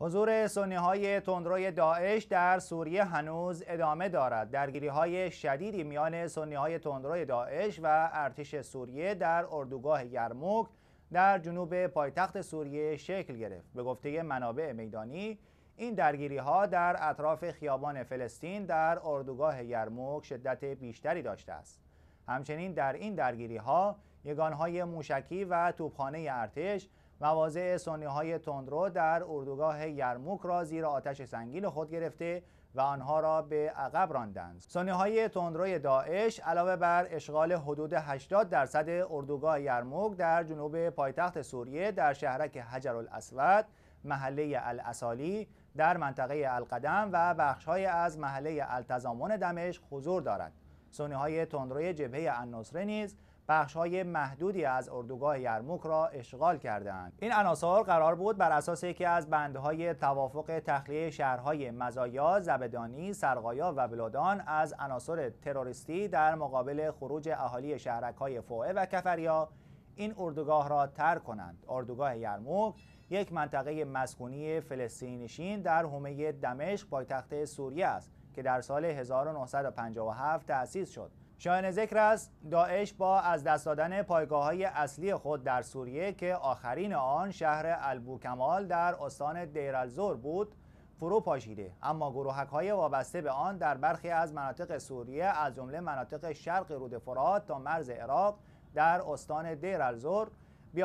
حضور سنی های تندروی داعش در سوریه هنوز ادامه دارد. درگیری های شدیدی میان سنی های تندروی داعش و ارتش سوریه در اردوگاه یرموک در جنوب پایتخت سوریه شکل گرفت. به گفته منابع میدانی این درگیری ها در اطراف خیابان فلسطین در اردوگاه یرموک شدت بیشتری داشته است. همچنین در این درگیری ها یگان های موشکی و توپخانه ارتش مواضع سنی تندرو در اردوگاه یرموک را زیر آتش سنگین خود گرفته و آنها را به عقب راندند. سنی تندروی داعش علاوه بر اشغال حدود 80 درصد اردوگاه یرموک در جنوب پایتخت سوریه در شهرک حجر الاسود محله الاسالی در منطقه القدم و بخشهایی از محله التزامون دمشق حضور دارد سنی تندروی جبهه النصره نیز بخش های محدودی از اردوگاه یرموک را اشغال کردند این عناصر قرار بود بر اساس یکی از بندهای توافق تخلیه شهرهای مزایا زبدانی سرقایا و بلودان از عناصر تروریستی در مقابل خروج اهالی های فوعه و کفریا این اردوگاه را ترک کنند اردوگاه یرموک یک منطقه مسکونی فلسطینیشین در حومه دمشق پایتخت سوریه است که در سال 1957 تأسیس شد شاین ذکر است داعش با از دست دادن پایگاه های اصلی خود در سوریه که آخرین آن شهر البوکمال در استان دیرالزور بود فرو پاشیده اما گروهک های وابسته به آن در برخی از مناطق سوریه از جمله مناطق شرق رود فرات تا مرز عراق در استان دیرالزور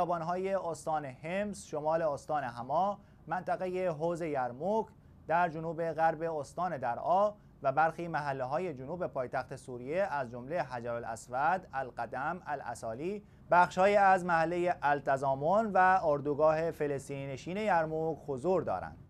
های استان همس شمال استان هما منطقه حوز یرموک در جنوب غرب استان درآ، و برخی محله های جنوب پایتخت سوریه از جمله حجر الاسود، القدم، الاسالی، های از محله التزامون و اردوگاه فلسطینی نشین یرموک حضور دارند.